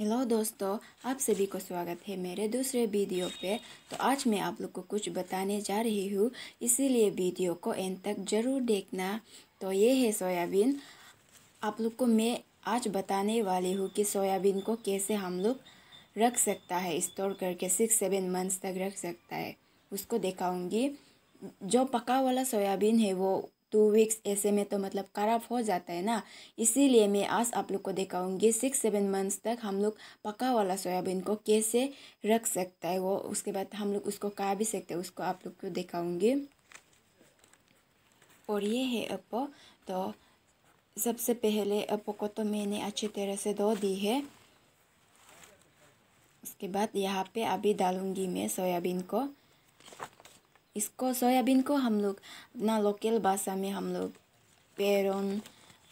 hello दोस्तों आप सभी को स्वागत है मेरे दूसरे वीडियो पे तो आज मैं आप लोग को कुछ बताने जा रही हूँ इसीलिए वीडियो को एंड तक ज़रूर देखना तो ये है सोयाबीन आप लोग को मैं आज बताने वाली हूँ कि सोयाबीन को कैसे हम लोग रख सकता है स्टोर करके सिक्स सेवन मंथ्स तक रख सकता है उसको देखाऊँगी जो पका वाला सोयाबीन है वो टू वीक्स ऐसे में तो मतलब खराब हो जाता है ना इसीलिए मैं आज आप लोग को दिखाऊंगी सिक्स सेवन मंथ्स तक हम लोग पका वाला सोयाबीन को कैसे रख सकता है वो उसके बाद हम लोग उसको खा भी सकते हैं उसको आप लोग को दिखाऊंगी और ये है अपो तो सबसे पहले अपो को तो मैंने अच्छी तरह से धो दी है उसके बाद यहाँ पे अभी डालूंगी मैं सोयाबीन को इसको सोयाबीन को हम लोग अपना लोकल भाषा में हम लोग पेरन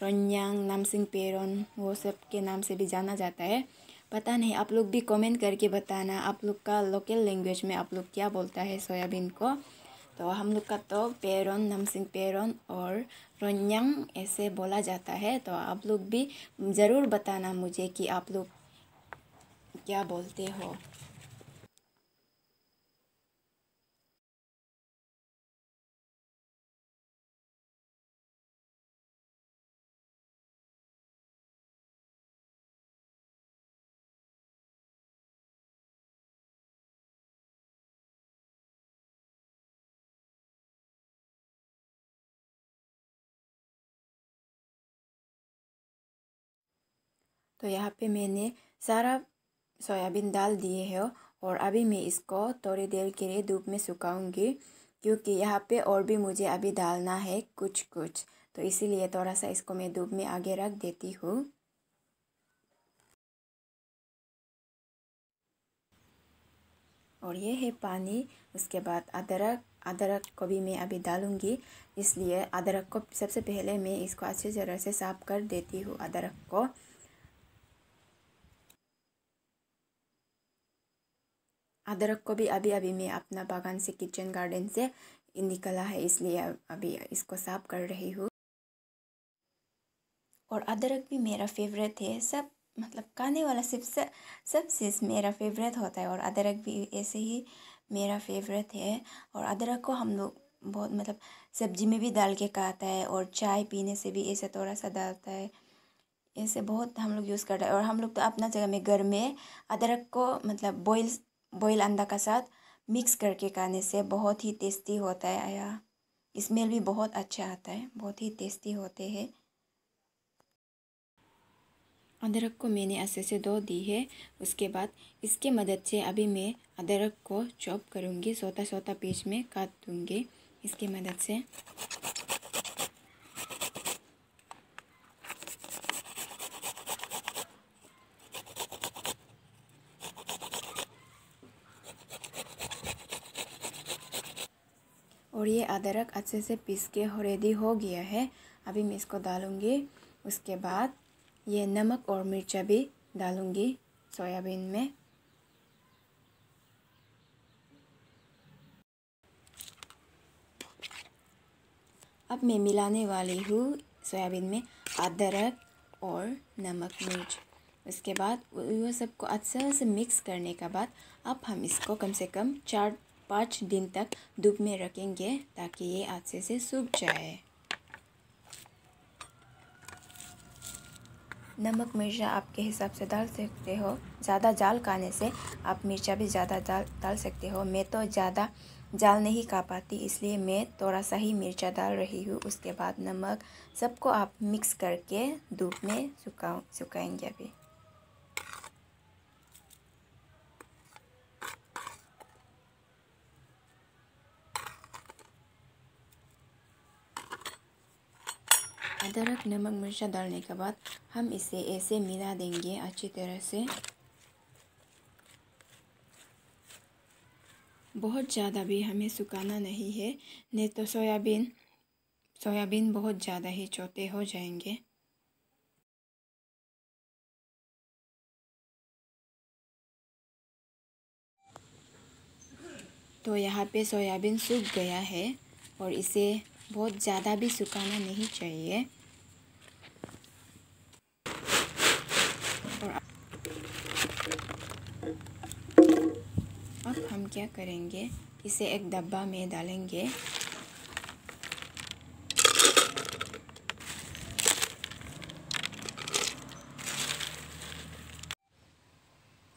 रोन्यांग नामसिंग पेरोन वो सब के नाम से भी जाना जाता है पता नहीं आप लोग भी कमेंट करके बताना आप लोग का लोकल लैंग्वेज में आप लोग क्या बोलता है सोयाबीन को तो हम लोग का तो पेरन नमसिंग पेरोन और रोन्यांग ऐसे बोला जाता है तो आप लोग भी ज़रूर बताना मुझे कि आप लोग क्या बोलते हो तो यहाँ पे मैंने सारा सोयाबीन डाल दिए है और अभी मैं इसको थोड़ी देर के लिए धूप में सुखाऊंगी क्योंकि यहाँ पे और भी मुझे अभी डालना है कुछ कुछ तो इसीलिए थोड़ा सा इसको मैं धूप में आगे रख देती हूँ और ये है पानी उसके बाद अदरक अदरक को भी मैं अभी डालूँगी इसलिए अदरक को सबसे पहले मैं इसको अच्छी तरह से साफ़ कर देती हूँ अदरक को अदरक को भी अभी अभी मैं अपना बागान से किचन गार्डन से निकला है इसलिए अभी इसको साफ कर रही हूँ और अदरक भी मेरा फेवरेट है सब मतलब खाने वाला सिर्फ सब चीज़ मेरा फेवरेट होता है और अदरक भी ऐसे ही मेरा फेवरेट है और अदरक को हम लोग बहुत मतलब सब्जी में भी डाल के खाता है और चाय पीने से भी ऐसे थोड़ा सा डालता है ऐसे बहुत हम लोग यूज़ करता है और हम लोग तो अपना जगह में घर में अदरक को मतलब बॉयल बॉयल अंडा का साथ मिक्स करके खाने से बहुत ही टेस्टी होता है आया स्मेल भी बहुत अच्छा आता है बहुत ही टेस्टी होते हैं अदरक को मैंने अच्छे से धो दी है उसके बाद इसके मदद से अभी मैं अदरक को चॉप करूँगी सोता सोता पीस में काट दूँगी इसके मदद से और ये अदरक अच्छे से पीस के रेडी हो गया है अभी मैं इसको डालूँगी उसके बाद ये नमक और मिर्चा भी डालूँगी सोयाबीन में अब मैं मिलाने वाली हूँ सोयाबीन में अदरक और नमक मिर्च उसके बाद वो सबको अच्छे से मिक्स करने के बाद अब हम इसको कम से कम चार पाँच दिन तक धूप में रखेंगे ताकि ये अच्छे से सूख जाए नमक मिर्चा आपके हिसाब से डाल सकते हो ज़्यादा जाल खाने से आप मिर्चा भी ज़्यादा डाल डाल सकते हो मैं तो ज़्यादा जाल नहीं खा पाती इसलिए मैं थोड़ा सा ही मिर्चा डाल रही हूँ उसके बाद नमक सबको आप मिक्स करके धूप में सुखा सुखाएंगे अभी अदरक नमक मिर्चा डालने के बाद हम इसे ऐसे मिला देंगे अच्छी तरह से बहुत ज़्यादा भी हमें सुखाना नहीं है नहीं तो सोयाबीन सोयाबीन बहुत ज़्यादा ही छोटे हो जाएंगे तो यहाँ पे सोयाबीन सूख गया है और इसे बहुत ज़्यादा भी सुखाना नहीं चाहिए और अब हम क्या करेंगे इसे एक डब्बा में डालेंगे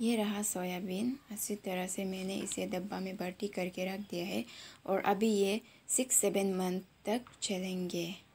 ये रहा सोयाबीन अच्छी तरह से मैंने इसे डब्बा में भर्ती करके रख दिया है और अभी ये सिक्स सेवन मंथ तक चलेंगे